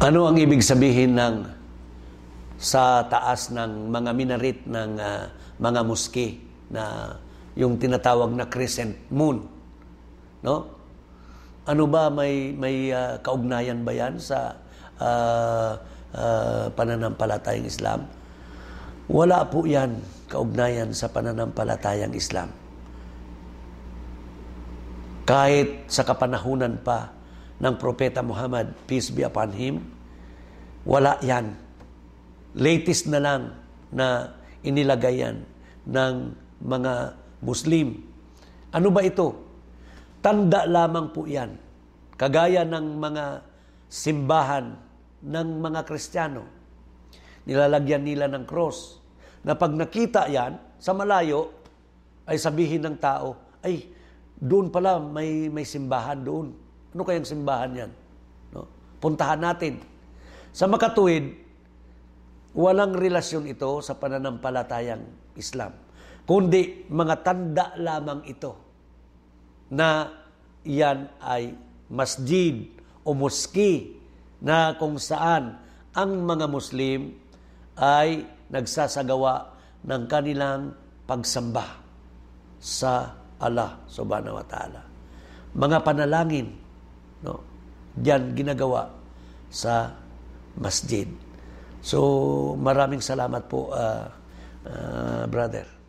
Ano ang ibig sabihin ng sa taas ng mga minarit ng uh, mga muski na yung tinatawag na crescent moon? No? Ano ba may may uh, kaugnayan ba yan sa uh, uh, pananampalatayang Islam? Wala po 'yan kaugnayan sa pananampalatayang Islam. Kahit sa kapanahunan pa ng Propeta Muhammad, peace be upon him, wala yan. Latest na lang na inilagay yan ng mga Muslim. Ano ba ito? Tanda lamang po yan. Kagaya ng mga simbahan ng mga Kristiyano. Nilalagyan nila ng cross. Na pag nakita yan, sa malayo, ay sabihin ng tao, ay, doon pala may, may simbahan doon ano kayang simbahan yan? No? Puntahan natin. Sa makatuwid, walang relasyon ito sa pananampalatayang Islam. Kundi mga tanda lamang ito na yan ay masjid o moski na kung saan ang mga Muslim ay nagsasagawa ng kanilang pagsamba sa Allah subhanahu wa ta'ala. Mga panalangin No? Yan ginagawa sa masjid. So maraming salamat po uh, uh, brother.